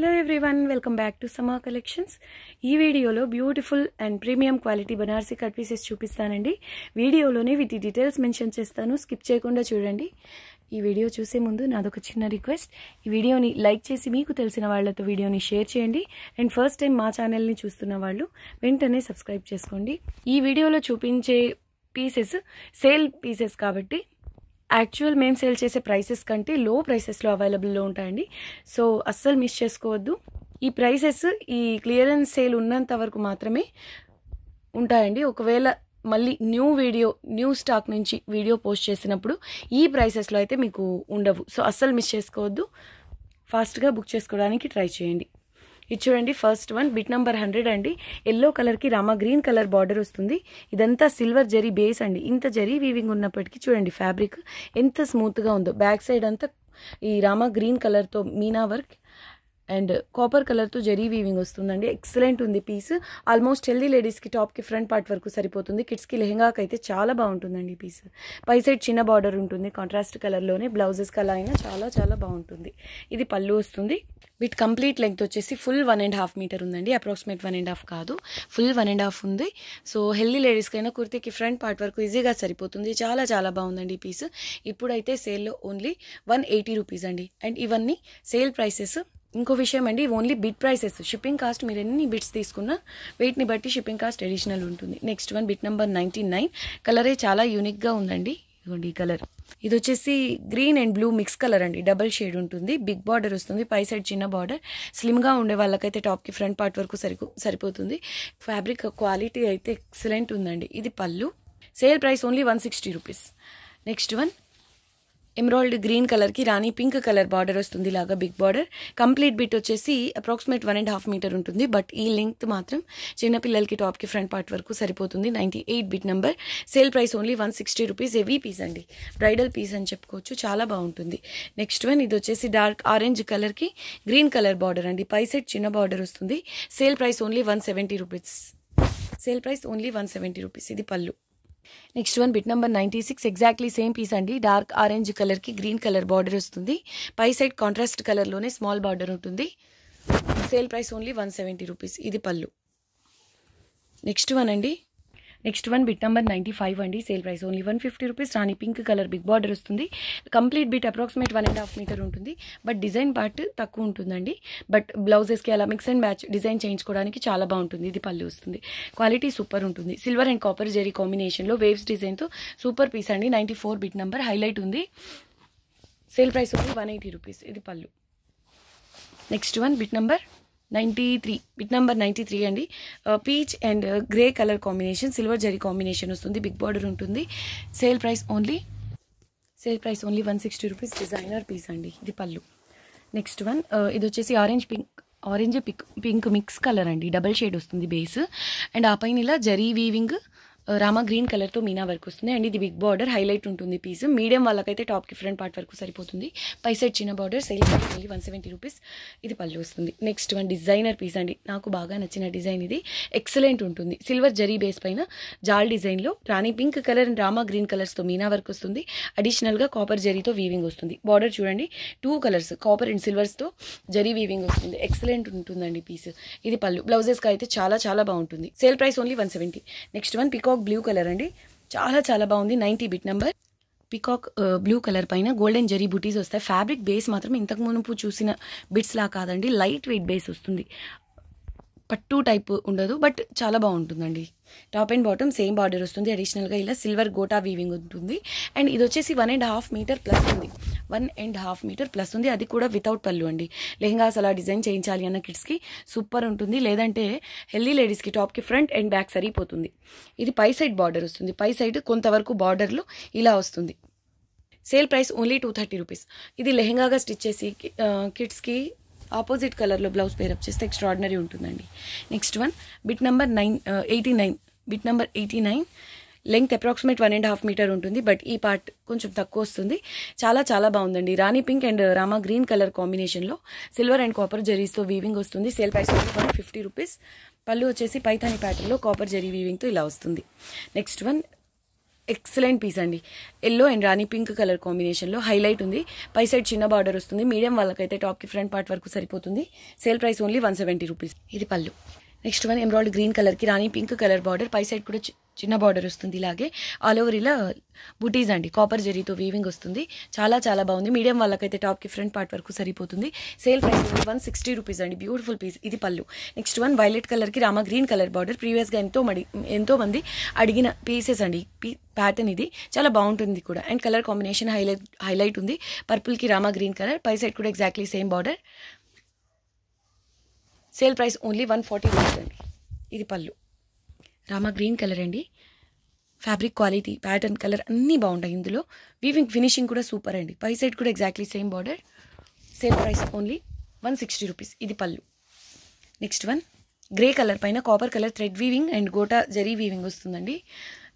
hello everyone welcome back to Sama collections ఈ వీడియోలో beautiful and premium quality Banarasi cut pieces చూపిస్తానండి వీడియోలోనే వీటి డీటెయిల్స్ మెన్షన్ చేస్తాను స్కిప్ చేయకుండా చూడండి ఈ వీడియో చూసే ముందు నాదొక చిన్న రిక్వెస్ట్ ఈ వీడియోని లైక్ చేసి మీకు తెలిసిన వాళ్ళతో వీడియోని షేర్ చేయండి అండ్ ఫస్ట్ టైం మా ఛానల్ని చూస్తున్న వాళ్ళు వెంటనే సబ్స్క్రైబ్ చేసుకోండి ఈ వీడియోలో చూపించే పీసెస్ సేల్ పీసెస్ కాబట్టి యాక్చువల్ మేము సేల్ చేసే ప్రైసెస్ కంటే లో ప్రైసెస్లో అవైలబుల్లో ఉంటాయండి సో అస్సలు మిస్ చేసుకోవద్దు ఈ ప్రైసెస్ ఈ క్లియరెన్స్ సేల్ ఉన్నంత వరకు మాత్రమే ఉంటాయండి ఒకవేళ మళ్ళీ న్యూ వీడియో న్యూ స్టాక్ నుంచి వీడియో పోస్ట్ చేసినప్పుడు ఈ ప్రైసెస్లో అయితే మీకు ఉండవు సో అస్సలు మిస్ చేసుకోవద్దు ఫాస్ట్గా బుక్ చేసుకోవడానికి ట్రై చేయండి ఇది చూడండి first one bit number hundred అండి ఎల్లో కలర్కి రామా గ్రీన్ కలర్ బార్డర్ వస్తుంది ఇదంతా సిల్వర్ జరీ బేస్ అండి ఇంత జరీ వీవింగ్ ఉన్నప్పటికీ చూడండి ఫ్యాబ్రిక్ ఎంత స్మూత్గా ఉందో బ్యాక్ సైడ్ అంతా ఈ రామా గ్రీన్ కలర్తో మీనా వర్క్ అండ్ కాపర్ కలర్తో జెరీ వీవింగ్ వస్తుందండి ఎక్సలెంట్ ఉంది పీస్ ఆల్మోస్ట్ హెల్దీ లేడీస్కి టాప్కి ఫ్రంట్ పార్ట్ వరకు సరిపోతుంది కిడ్స్కి లెహెంగాకి అయితే చాలా బాగుంటుందండి ఈ పీస్ పై సైడ్ చిన్న బార్డర్ ఉంటుంది కాంట్రాస్ట్ కలర్లోనే బ్లౌజెస్ కలర్ అయినా చాలా చాలా బాగుంటుంది ఇది పళ్ళు వస్తుంది వీటి కంప్లీట్ లెంగ్త్ వచ్చేసి full one and half metre ఉందండి అప్రాక్సిమేట్ వన్ అండ్ హాఫ్ కాదు ఫుల్ వన్ అండ్ హాఫ్ ఉంది సో హెల్దీ లేడీస్కైనా కుర్తీకి ఫ్రంట్ పార్ట్ వరకు ఈజీగా సరిపోతుంది చాలా చాలా బాగుందండి ఈ పీస్ ఇప్పుడైతే సేల్లో ఓన్లీ వన్ ఎయిటీ రూపీస్ అండి అండ్ ఇవన్నీ సేల్ ప్రైసెస్ ఇంకో విషయం అండి only bit prices shipping cost మీరు ఎన్ని బిట్స్ తీసుకున్నా వెయిట్ని బట్టి షిప్పింగ్ కాస్ట్ అడిషనల్ ఉంటుంది next one bit number ninety nine కలరే చాలా యూనిక్గా ఉందండి ఇదిగోండి ఈ కలర్ ఇది వచ్చేసి green and blue mix colour అండి డబల్ షేడ్ ఉంటుంది బిగ్ బార్డర్ వస్తుంది పై సైడ్ చిన్న బార్డర్ స్లిమ్గా ఉండే వాళ్ళకైతే టాప్కి ఫ్రంట్ పార్ట్ వరకు సరిపో సరిపోతుంది ఫ్యాబ్రిక్ క్వాలిటీ అయితే ఎక్సలెంట్ ఉందండి ఇది పళ్ళు sale price only one sixty rupees next one emerald green కలర్కి రాణి పింక్ కలర్ బార్డర్ వస్తుంది ఇలాగా బిగ్ బార్డర్ కంప్లీట్ బిట్ వచ్చేసి approximate one and half metre ఉంటుంది బట్ ఈ లెంగ్త్ మాత్రం చిన్నపిల్లలకి టాప్కి ఫ్రంట్ పార్ట్ వరకు సరిపోతుంది ninety eight bit number sale price only one sixty rupees heavy piece అండి బ్రైడల్ పీస్ అని చెప్పుకోవచ్చు చాలా బాగుంటుంది నెక్స్ట్ వన్ ఇది వచ్చేసి డార్క్ ఆరెంజ్ కలర్కి గ్రీన్ కలర్ బార్డర్ అండి పై సెట్ చిన్న బార్డర్ వస్తుంది sale price only one seventy rupees sale price only one seventy rupees ఇది పళ్ళు next one bit number ninety six exactly same piece అండి డార్క్ ఆరెంజ్ కలర్కి గ్రీన్ కలర్ బార్డర్ వస్తుంది పై సైడ్ కాంట్రాస్ట్ కలర్లోనే స్మాల్ బార్డర్ ఉంటుంది sale price only one seventy rupees ఇది పళ్ళు నెక్స్ట్ వన్ అండి next one bit number ninety five అండి sale price only one fifty rupees రాని పింక్ కలర్ బిగ్ బార్డర్ వస్తుంది complete bit approximate one and half metre ఉంటుంది but design part తక్కువ ఉంటుందండి but బ్లౌజెస్కి అలా మిక్స్ అండ్ మ్యాచ్ డిజైన్ చేయించుకోవడానికి చాలా బాగుంటుంది ఇది పళ్ళు వస్తుంది క్వాలిటీ సూపర్ ఉంటుంది సిల్వర్ అండ్ కాపర్ జెరీ కాంబినేషన్లో వేవ్స్ డిజైన్తో సూపర్ పీస్ అండి ninety four bit number highlight ఉంది sale price only one eighty rupees ఇది పళ్ళు next one bit number ninety three bit number ninety three అండి peach and grey colour combination silver zari combination వస్తుంది big border ఉంటుంది sale price only sale price only one sixty rupees designer piece అండి ఇది పళ్ళు next one ఇది వచ్చేసి orange pink orange pick pink mix colour అండి double shade వస్తుంది base and ఆ పైన ఇలా జరీ వీవింగ్ రామా గ్రీన్ కలర్తో మీనా వర్క్ వస్తుంది అండ్ ఇది బిగ్ బార్డర్ హైలైట్ ఉంటుంది పీస్ మీడియం వాళ్ళకైతే టాప్కి ఫ్రంట్ పార్ట్ వరకు సరిపోతుంది పై సైడ్ చిన్న border sale only one seventy rupees ఇది పళ్ళు వస్తుంది నెక్స్ట్ వన్ డిజైనర్ పీస్ అండి నాకు బాగా నచ్చిన డిజైన్ ఇది ఎక్సలెంట్ ఉంటుంది సిల్వర్ జరీ బేస్ పైన జాల్ డిజైన్లో rani pink colour and Rama green కలర్స్తో మీనా వర్క్ వస్తుంది అడిషనల్గా కాపర్ జరీతో వీవింగ్ వస్తుంది బార్డర్ చూడండి టూ కలర్స్ కాపర్ అండ్ సిల్వర్స్తో జరీ వీవింగ్ వస్తుంది ఎక్సలెంట్ ఉంటుందండి పీస్ ఇది పళ్ళు బ్లౌజెస్కి అయితే చాలా చాలా బాగుంటుంది sale price only one seventy next one peacock peacock blue colour అండి చాలా చాలా బాగుంది ninety bit number peacock blue colour పైన గోల్డెన్ జరీ బుటీస్ వస్తాయి ఫ్యాబ్రిక్ బేస్ మాత్రం ఇంతకు మునుపు చూసిన బిట్స్లా కాదండి లైట్ వెయిట్ బేస్ వస్తుంది పట్టు టైప్ ఉండదు బట్ చాలా బాగుంటుందండి top and bottom same border వస్తుంది అడిషనల్గా ఇలా సిల్వర్ గోటా వీవింగ్ ఉంటుంది అండ్ ఇది వచ్చేసి one and half metre plus ఉంది one and half metre plus ఉంది అది కూడా వితౌట్ పళ్ళు అండి లెహంగాస్ అలా డిజైన్ చేయించాలి అన్న కిడ్స్కి సూపర్ ఉంటుంది లేదంటే హెల్దీ లేడీస్కి టాప్కి ఫ్రంట్ అండ్ బ్యాక్ సరిపోతుంది ఇది పై సైడ్ బార్డర్ వస్తుంది పై సైడ్ కొంతవరకు బార్డర్లు ఇలా వస్తుంది sale price only two thirty rupees ఇది లెహంగాగా స్టిచ్ చేసి కిడ్స్కి ఆపోజిట్ కలర్లో బ్లౌజ్ పేరప్ చేస్తే ఎక్స్ట్రాడినరీ ఉంటుందండి next one bit number nine eighty nine bit number eighty nine length approximate one and half metre ఉంటుంది బట్ ఈ పార్ట్ కొంచెం తక్కువ వస్తుంది చాలా చాలా బాగుందండి rani pink and Rama green colour కాంబినేషన్లో సిల్వర్ అండ్ కాపర్ జరీస్తో వీవింగ్ వస్తుంది sale price one fifty rupees పళ్ళు వచ్చేసి పైతాని ప్యాటర్న్లో కాపర్ జరీ వీవింగ్తో ఇలా వస్తుంది నెక్స్ట్ వన్ ఎక్సలెంట్ పీస్ అండి yellow and rani pink colour కాంబినేషన్లో హైలైట్ ఉంది పై సైడ్ చిన్న బార్డర్ వస్తుంది మీడియం వాళ్ళకైతే టాప్కి ఫ్రంట్ పార్ట్ వరకు సరిపోతుంది sale price only one seventy rupees ఇది పళ్ళు నెక్స్ట్ వన్ ఎంబ్రాయిడ్ గ్రీన్ కలర్కి రాణి పింక్ కలర్ బార్డర్ పై సైడ్ కూడా చిన్న బార్డర్ వస్తుంది ఇలాగే ఆల్ ఓవర్ ఇలా బుటీస్ అండి కాపర్ జెరీతో వీవింగ్ వస్తుంది చాలా చాలా బాగుంది మీడియం వాళ్ళకైతే టాప్కి ఫ్రంట్ పార్ట్ వరకు సరిపోతుంది sale price one sixty rupees అండి బ్యూటిఫుల్ పీస్ ఇది పళ్ళు నెక్స్ట్ వన్ వైలెట్ కలర్కి రామా గ్రీన్ కలర్ బార్డర్ ప్రీవియస్గా ఎంతో మడి ఎంతోమంది అడిగిన పీసెస్ అండి ప్యాటర్న్ ఇది చాలా బాగుంటుంది కూడా and colour combination highlight highlight ఉంది పర్పుల్కి రామా గ్రీన్ కలర్ పై సైడ్ కూడా exactly same border sale price only one forty rupees అండి ఇది పళ్ళు రామా గ్రీన్ కలర్ అండి ఫ్యాబ్రిక్ క్వాలిటీ ప్యాటర్న్ కలర్ అన్నీ బాగుంటాయి ఇందులో వీవింగ్ ఫినిషింగ్ కూడా సూపర్ అండి పై సైడ్ కూడా exactly same border sale price only one sixty rupees ఇది పళ్ళు నెక్స్ట్ వన్ గ్రే కలర్ పైన copper colour thread weaving and gota zari weaving వస్తుందండి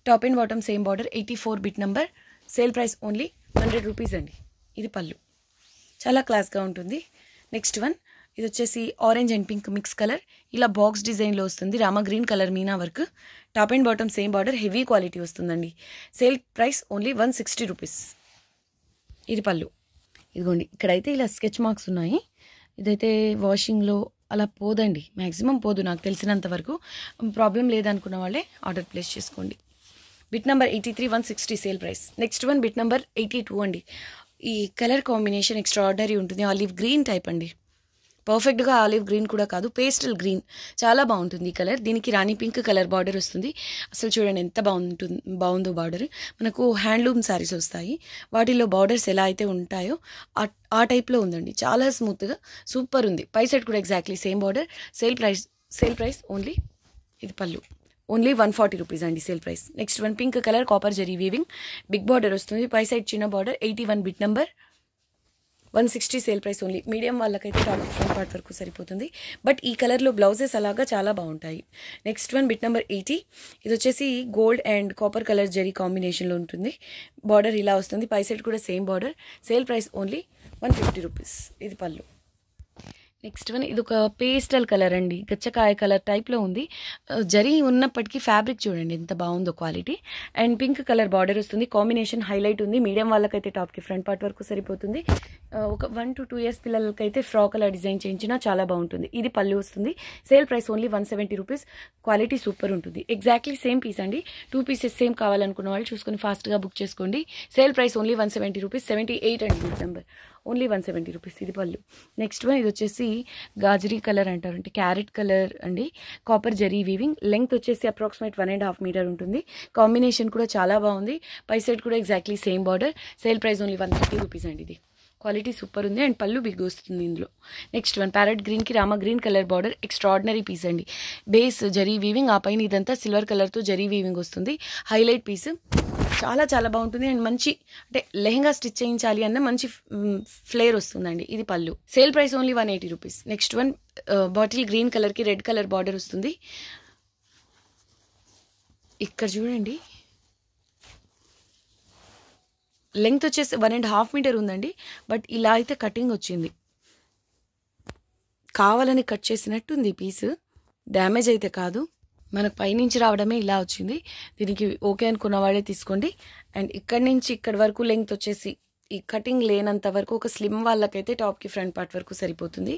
top and bottom same border eighty four bit number sale price only hundred rupees అండి ఇది పళ్ళు చాలా క్లాస్గా ఉంటుంది నెక్స్ట్ వన్ ఇది వచ్చేసి orange and pink mix colour ఇలా బాక్స్ డిజైన్లో వస్తుంది rama green colour meena work top and bottom same border heavy quality వస్తుందండి sale price only one sixty rupees ఇది పళ్ళు ఇదిగోండి ఇక్కడైతే ఇలా స్కెచ్ మార్క్స్ ఉన్నాయి ఇదైతే వాషింగ్లో అలా పోదండి మ్యాక్సిమం పోదు నాకు తెలిసినంత వరకు ప్రాబ్లం లేదనుకున్న వాళ్ళే ఆర్డర్ ప్లేస్ చేసుకోండి bit number eighty three one sixty sale price next one bit number eighty two అండి ఈ కలర్ కాంబినేషన్ ఎక్స్ట్రా ఆర్డరీ ఉంటుంది ఆలివ్ గ్రీన్ టైప్ అండి పర్ఫెక్ట్గా ఆలివ్ గ్రీన్ కూడా కాదు పేస్టల్ గ్రీన్ చాలా బాగుంటుంది ఈ కలర్ దీనికి రాణి పింక్ కలర్ బార్డర్ వస్తుంది అసలు చూడండి ఎంత బాగుంటుంది బాగుందో బార్డర్ మనకు హ్యాండ్లూమ్ శారీస్ వస్తాయి వాటిలో బార్డర్స్ ఎలా అయితే ఉంటాయో ఆ టైప్లో ఉందండి చాలా స్మూత్గా సూపర్ ఉంది పై సెట్ కూడా exactly same border sale price sale price only ఇది pallu only one forty rupees అండి sale price next one pink colour copper zari weaving big border వస్తుంది పై సైడ్ చిన్న border eighty one bit number one sixty sale price only medium వాళ్ళకైతే top front part వరకు సరిపోతుంది but ఈ కలర్లో బ్లౌజెస్ అలాగా చాలా బాగుంటాయి next one bit number eighty ఇది వచ్చేసి gold and copper colour zari కాంబినేషన్లో ఉంటుంది బార్డర్ ఇలా వస్తుంది పై సైడ్ కూడా same border sale price only one fifty rupees ఇది పళ్ళు నెక్స్ట్ వన్ ఇది ఒక పేస్టల్ కలర్ అండి గచ్చకాయ కలర్ టైప్లో ఉంది జరీ ఉన్నప్పటికీ ఫ్యాబ్రిక్ చూడండి ఎంత బాగుందో quality and pink colour border వస్తుంది కాంబినేషన్ హైలైట్ ఉంది మీడియం వాళ్ళకైతే టాప్కి ఫ్రంట్ పార్ట్ వరకు సరిపోతుంది ఒక వన్ టు టూ ఇయర్స్ పిల్లలకైతే ఫ్రాక్ అలా డిజైన్ చేయించినా చాలా బాగుంటుంది ఇది పళ్ళు వస్తుంది sale price only one seventy rupees quality super ఉంటుంది ఎగ్జాక్ట్లీ సేమ్ పీస్ అండి టూ పీసెస్ సేమ్ కావాలనుకున్న వాళ్ళు చూసుకొని ఫాస్ట్గా బుక్ చేసుకోండి sale price only one seventy rupees seventy eight అండి number only one seventy rupees ఇది పళ్ళు నెక్స్ట్ వన్ ఇది వచ్చేసి గాజరీ కలర్ అంటారు అంటే క్యారెట్ కలర్ అండి కాపర్ జరీ వీవింగ్ లెంగ్త్ వచ్చేసి approximate one and half metre ఉంటుంది కాంబినేషన్ కూడా చాలా బాగుంది పై సైడ్ కూడా exactly same border sale price only one thirty rupees అండి ఇది క్వాలిటీ సూపర్ ఉంది అండ్ పళ్ళు బిగ్ వస్తుంది ఇందులో నెక్స్ట్ వన్ ప్యారెట్ గ్రీన్కి rama green colour border extraordinary piece అండి బేస్ జరీ వీవింగ్ ఆ పైన ఇదంతా సిల్వర్ కలర్తో జరీ వీవింగ్ వస్తుంది హైలైట్ పీస్ చాలా చాలా బాగుంటుంది అండ్ మంచి అంటే లెహంగా స్టిచ్ చేయించాలి అన్న మంచి ఫ్లేర్ వస్తుందండి ఇది పళ్ళు sale price only one eighty rupees next one bottle green కలర్కి రెడ్ కలర్ బార్డర్ వస్తుంది ఇక్కడ చూడండి లెంగ్త్ వచ్చేసి వన్ అండ్ హాఫ్ మీటర్ ఉందండి బట్ ఇలా అయితే కటింగ్ వచ్చింది కావాలని కట్ చేసినట్టు ఉంది పీస్ డ్యామేజ్ అయితే కాదు మనకు పైనుంచి రావడమే ఇలా వచ్చింది దీనికి ఓకే అనుకున్న వాళ్ళే తీసుకోండి అండ్ ఇక్కడి నుంచి ఇక్కడి వరకు లెంగ్త్ వచ్చేసి ఈ కటింగ్ లేనంత వరకు ఒక స్లిమ్ వాళ్ళకైతే టాప్కి ఫ్రంట్ పార్ట్ వరకు సరిపోతుంది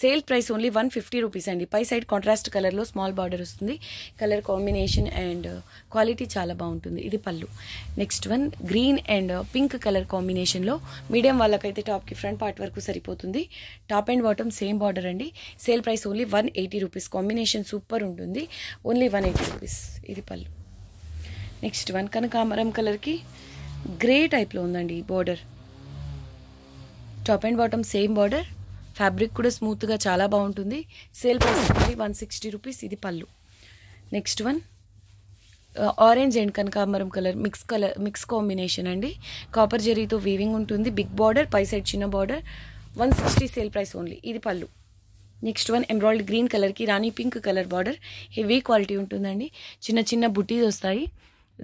sale price only one fifty rupees అండి పై సైడ్ కాంట్రాస్ట్ కలర్లో స్మాల్ బార్డర్ వస్తుంది కలర్ కాంబినేషన్ అండ్ క్వాలిటీ చాలా బాగుంటుంది ఇది పళ్ళు next one green and pink colour కాంబినేషన్లో మీడియం వాళ్ళకైతే టాప్కి ఫ్రంట్ పార్ట్ వరకు సరిపోతుంది top and bottom same border అండి sale price only one eighty rupees combination super ఉంటుంది ఓన్లీ వన్ ఎయిటీ రూపీస్ ఇది పళ్ళు నెక్స్ట్ వన్ కనకామరం కలర్కి గ్రే టైప్లో ఉందండి border top and bottom same border fabric కూడా స్మూత్గా చాలా బాగుంటుంది సేల్ ప్రైస్ ఉంటుంది వన్ సిక్స్టీ రూపీస్ ఇది పళ్ళు నెక్స్ట్ వన్ ఆరెంజ్ అండ్ కనకాంబరం colour mix colour mix combination అండి కాపర్ జెరీతో వీవింగ్ ఉంటుంది బిగ్ బార్డర్ పై సైడ్ చిన్న border one sixty sale price only ఇది పళ్ళు నెక్స్ట్ వన్ ఎంబ్రాయిడ్ గ్రీన్ కలర్కి రాణి pink colour border heavy quality ఉంటుందండి చిన్న చిన్న బుట్టీస్ వస్తాయి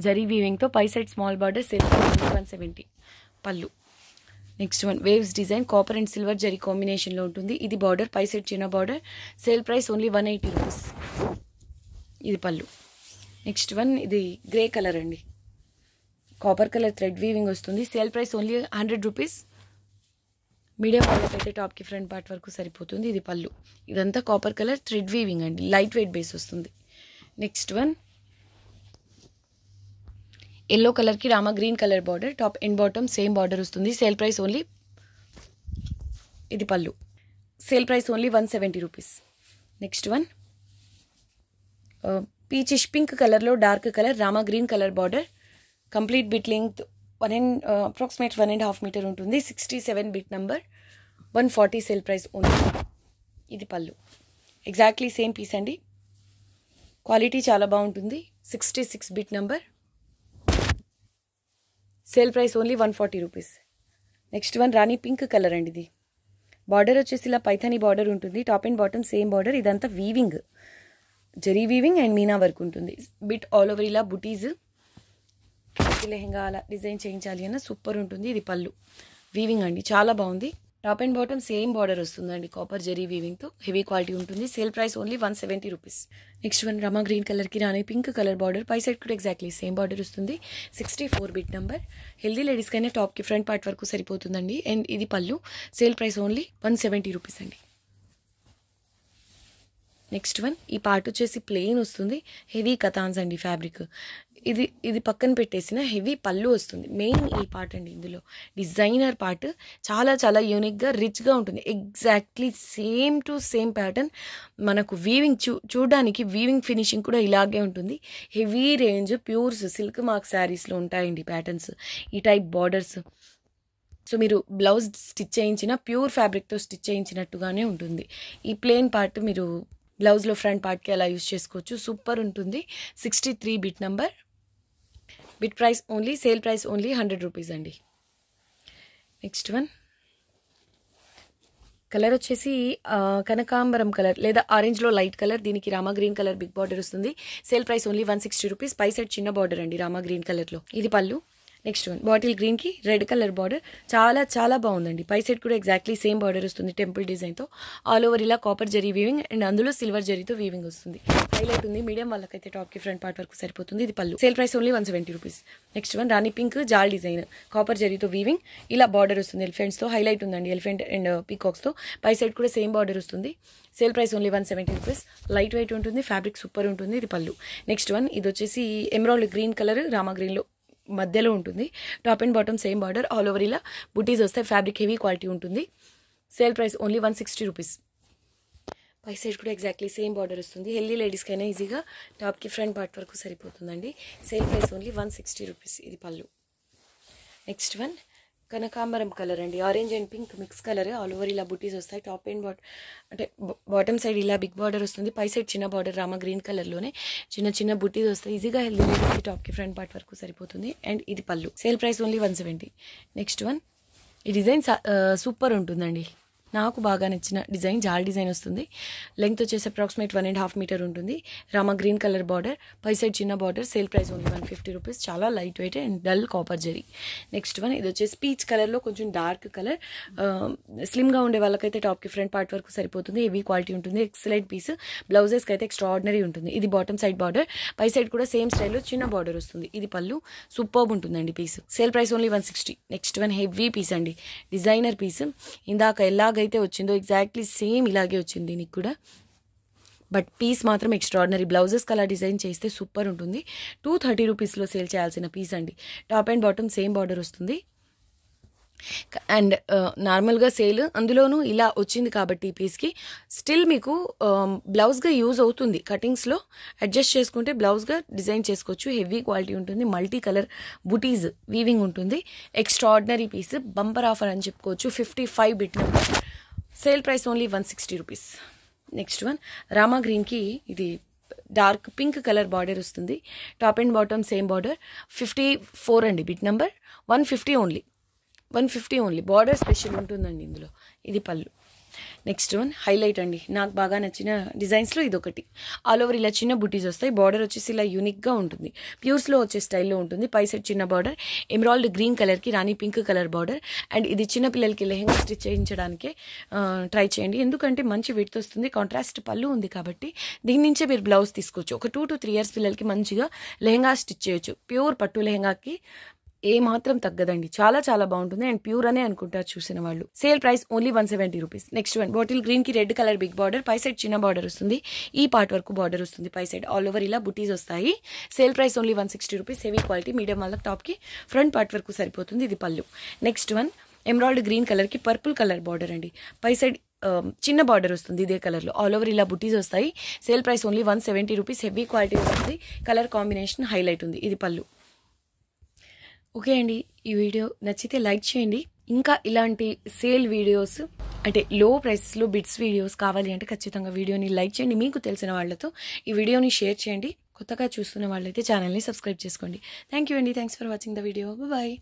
జరీ వీవింగ్తో పై side small border safe one seventy పళ్ళు next one waves design copper and silver zari కాంబినేషన్లో ఉంటుంది ఇది బార్డర్ పై సైడ్ చిన్న border sale price only one eighty rupees ఇది పళ్ళు నెక్స్ట్ వన్ ఇది గ్రే కలర్ అండి కాపర్ కలర్ థ్రెడ్ వీవింగ్ వస్తుంది sale price only hundred rupees medium వాళ్ళకి అయితే టాప్కి ఫ్రంట్ పార్ట్ వరకు సరిపోతుంది ఇది పళ్ళు ఇదంతా కాపర్ కలర్ థ్రెడ్ వీవింగ్ అండి లైట్ వెయిట్ బేస్ వస్తుంది నెక్స్ట్ వన్ ఎల్లో కలర్కి Rama green colour border top and bottom same border వస్తుంది సేల్ ప్రైస్ ఓన్లీ ఇది పళ్ళు sale price only one seventy rupees next one peachish pink కలర్లో dark colour rama green colour border complete bit length one and approximate one and half metre ఉంటుంది sixty seven bit number one forty sale price only ఇది పళ్ళు exactly same piece అండి quality చాలా బాగుంటుంది sixty six bit number sale price only one forty rupees next one rani pink colour అండి ఇది border వచ్చేసి ఇలా పైథానీ బార్డర్ ఉంటుంది top and bottom same border ఇదంతా weaving zari weaving and meena work ఉంటుంది బిట్ ఆల్ ఓవర్ ఇలా బుటీస్ లెహెంగా అలా డిజైన్ చేయించాలి అన్న సూపర్ ఉంటుంది ఇది పళ్ళు వీవింగ్ అండి చాలా బాగుంది top and bottom same border వస్తుందండి కాపర్ జరీ వీవింగ్తో హెవీ క్వాలిటీ ఉంటుంది sale price only one seventy rupees next one rama green కలర్కి రాని పింక్ కలర్ బార్డర్ పై సైడ్ కూడా ఎగ్జాక్ట్లీ సేమ్ బార్డర్ వస్తుంది sixty four bit number healthy ladies టాప్కి ఫ్రంట్ పార్ట్ వరకు సరిపోతుందండి అండ్ ఇది పళ్ళు sale price only one seventy rupees అండి నెక్స్ట్ వన్ ఈ పార్ట్ వచ్చేసి ప్లెయిన్ వస్తుంది హెవీ కథాన్స్ అండి ఫ్యాబ్రిక్ ఇది ఇది పక్కన పెట్టేసిన హెవీ పళ్ళు వస్తుంది మెయిన్ ఈ పార్ట్ అండి ఇందులో డిజైనర్ పార్ట్ చాలా చాలా యూనిక్గా రిచ్గా ఉంటుంది exactly same to same pattern మనకు వీవింగ్ చూ చూడడానికి వీవింగ్ ఫినిషింగ్ కూడా ఇలాగే ఉంటుంది heavy range pure silk mark శారీస్లో ఉంటాయండి ప్యాటర్న్స్ ఈ టైప్ బార్డర్స్ సో మీరు బ్లౌజ్ స్టిచ్ చేయించిన ప్యూర్ ఫ్యాబ్రిక్తో స్టిచ్ చేయించినట్టుగానే ఉంటుంది ఈ ప్లెయిన్ పార్ట్ మీరు బ్లౌజ్లో ఫ్రంట్ పార్ట్కి అలా యూస్ చేసుకోవచ్చు సూపర్ ఉంటుంది sixty three bit number bit price only sale price only hundred rupees అండి నెక్స్ట్ వన్ కలర్ వచ్చేసి కనకాంబరం కలర్ లేదా ఆరెంజ్లో లైట్ కలర్ దీనికి rama green colour big border వస్తుంది sale price only one sixty rupees పై సైడ్ చిన్న బార్డర్ అండి రామా గ్రీన్ కలర్లో ఇది పళ్ళు నెక్స్ట్ వన్ బాటిల్ గ్రీన్కి రెడ్ కలర్ బార్డర్ చాలా చాలా బాగుందండి పై సైడ్ కూడా ఎగ్జాక్ట్లీ సేమ్ బార్డర్ వస్తుంది టెంపుల్ డిజైన్తో ఆల్ ఓవర్ ఇలా కాపర్ జరీ వీవింగ్ అండ్ అందులో సిల్వర్ జరీతో వీవింగ్ వస్తుంది హైలైట్ ఉంది మీడియం వాళ్ళకైతే టాప్కి ఫ్రంట్ పార్ట్ వరకు సరిపోతుంది ఇది పళ్ళు sale price only one seventy rupees next one rani pink జాల్ డిజైన్ కాపర్ జరీతో వీవింగ్ ఇలా బార్డర్ వస్తుంది ఎలిఫెంట్స్తో హైలైట్ ఉందండి ఎలిఫెంట్ అండ్ పీకాక్స్తో పై సైడ్ కూడా సేమ్ బార్డర్ వస్తుంది sale price only one seventy rupees light weight ఉంటుంది ఫ్యాబ్రిక్ సూపర్ ఉంటుంది ఇది పళ్ళు నెక్స్ట్ వన్ ఇది వచ్చేసి ఎమరాల్డ్ గ్రీన్ కలర్ రామా గ్రీన్లో మధ్యలో ఉంటుంది top and bottom same border all over ఇలా బుటీస్ వస్తాయి ఫ్యాబ్రిక్ హెవీ క్వాలిటీ ఉంటుంది sale price only one sixty rupees పై సైడ్ కూడా ఎగ్జాక్ట్లీ సేమ్ బార్డర్ వస్తుంది హెల్దీ లేడీస్కైనా ఈజీగా టాప్కి ఫ్రంట్ పార్ట్ వరకు సరిపోతుందండి sale price only one sixty rupees ఇది పళ్ళు నెక్స్ట్ వన్ కనకాంబరం కలర్ అండి orange and pink mix colour all over ఇలా బుటీస్ వస్తాయి టాప్ అండ్ బాట అంటే బాటమ్ సైడ్ ఇలా బిగ్ బార్డర్ వస్తుంది పై సైడ్ చిన్న బార్డర్ రామ గ్రీన్ కలర్లోనే చిన్న చిన్న బుటీస్ వస్తాయి ఈజీగా హెల్దీ లేడీస్కి టాప్కి ఫ్రంట్ పార్ట్ వరకు సరిపోతుంది అండ్ ఇది పళ్ళు sale price only one seventy next one ఈ డిజైన్ సూపర్ ఉంటుందండి నాకు బాగా నచ్చిన డిజైన్ జాల్ డిజైన్ వస్తుంది లెంగ్త్ వచ్చేసి approximate one and half metre ఉంటుంది రామ గ్రీన్ కలర్ బార్డర్ పై సైడ్ చిన్న border sale price only one fifty rupees చాలా light weight and dull copper zari next one ఇది వచ్చేసి పీచ్ కలర్లో కొంచెం డార్క్ కలర్ స్లిమ్గా ఉండే వాళ్ళకైతే టాప్కి ఫ్రంట్ పార్ట్ వరకు సరిపోతుంది హెవీ క్వాలిటీ ఉంటుంది ఎక్సలెంట్ పీస్ బ్లౌజెస్కి అయితే ఎక్స్ట్రాడినరీ ఉంటుంది ఇది బాటమ్ సైడ్ బార్డర్ పై సైడ్ కూడా సేమ్ స్టైల్లో చిన్న బార్డర్ వస్తుంది ఇది పళ్ళు సూపర్బ్ ఉంటుందండి piece sale price only one sixty next one heavy piece అండి డిజైనర్ పీస్ ఇందాక ఎలాగ ఏదైతే వచ్చిందో ఎగ్జాక్ట్లీ సేమ్ ఇలాగే వచ్చింది నీకు కూడా బట్ పీస్ మాత్రం ఎక్స్ట్రాడినరీ బ్లౌజెస్కి అలా డిజైన్ చేస్తే సూపర్ ఉంటుంది టూ థర్టీ రూపీస్లో సేల్ చేయాల్సిన పీస్ అండి top and bottom same border వస్తుంది అండ్ నార్మల్గా సేల్ అందులోనూ ఇలా వచ్చింది కాబట్టి ఈ పీస్కి స్టిల్ మీకు బ్లౌజ్గా యూజ్ అవుతుంది కటింగ్స్లో అడ్జస్ట్ చేసుకుంటే బ్లౌజ్గా డిజైన్ చేసుకోవచ్చు హెవీ క్వాలిటీ ఉంటుంది మల్టీ కలర్ బుటీస్ వీవింగ్ ఉంటుంది ఎక్స్ట్రాడినరీ పీస్ బంపర్ ఆఫర్ అని చెప్పుకోవచ్చు fifty five bit number sale price only one sixty rupees next one Rama గ్రీన్కి ఇది డార్క్ పింక్ కలర్ బార్డర్ వస్తుంది top and bottom same border fifty four అండి bit number one fifty only one fifty only border special ఉంటుందండి ఇందులో ఇది పళ్ళు next one highlight అండి నాకు బాగా నచ్చిన డిజైన్స్లో ఇది ఒకటి ఆల్ ఓవర్ ఇలా చిన్న బుటీస్ వస్తాయి బార్డర్ వచ్చేసి ఇలా యూనిక్గా ఉంటుంది ప్యూర్స్లో వచ్చే స్టైల్లో ఉంటుంది పై సెట్ చిన్న బార్డర్ ఎమరాల్డ్ గ్రీన్ కలర్కి రాణి పింక్ కలర్ బార్డర్ అండ్ ఇది చిన్న పిల్లలకి లెహంగా స్టిచ్ చేయించడానికే ట్రై చేయండి ఎందుకంటే మంచి విడ్త్ వస్తుంది కాంట్రాస్ట్ పళ్ళు ఉంది కాబట్టి దీని నుంచే మీరు బ్లౌజ్ తీసుకోవచ్చు ఒక టూ టు త్రీ ఇయర్స్ పిల్లలకి మంచిగా లెహెంగా స్టిచ్ చేయొచ్చు ప్యూర్ పట్టు లెహెంగాకి ఏ మాత్రం తగ్గదండి చాలా చాలా బాగుంటుంది అండ్ ప్యూర్ అనే అనుకుంటారు చూసిన వాళ్ళు sale price only one seventy rupees next one bottle green కి రెడ్ కలర్ బిగ్ బార్డర్ పై సైడ్ చిన్న బార్డర్ వస్తుంది ఈ పార్ట్ వరకు బార్డర్ వస్తుంది పై సైడ్ ఆల్ ఓవర్ ఇలా బుటీస్ వస్తాయి sale price only one sixty rupees heavy quality medium వాళ్ళ టాప్కి ఫ్రంట్ పార్ట్ వరకు సరిపోతుంది ఇది పళ్ళు next one emerald green colour కి పర్పుల్ కలర్ బార్డర్ అండి పై సైడ్ చిన్న బార్డర్ వస్తుంది ఇదే కలర్లో ఆల్ ఓవర్ ఇలా బుటీస్ వస్తాయి sale price only one seventy rupees heavy quality వస్తుంది కలర్ కాంబినేషన్ హైలైట్ ఉంది ఇది పళ్ళు ఓకే అండి ఈ వీడియో నచ్చితే లైక్ చేయండి ఇంకా ఇలాంటి సేల్ వీడియోస్ అంటే లో ప్రైస్లో బిట్స్ వీడియోస్ కావాలి అంటే ఖచ్చితంగా వీడియోని లైక్ చేయండి మీకు తెలిసిన వాళ్ళతో ఈ వీడియోని షేర్ చేయండి కొత్తగా చూస్తున్న వాళ్ళైతే ఛానల్ని సబ్స్క్రైబ్ చేసుకోండి థ్యాంక్ యూ అండి thanks for watching the video bye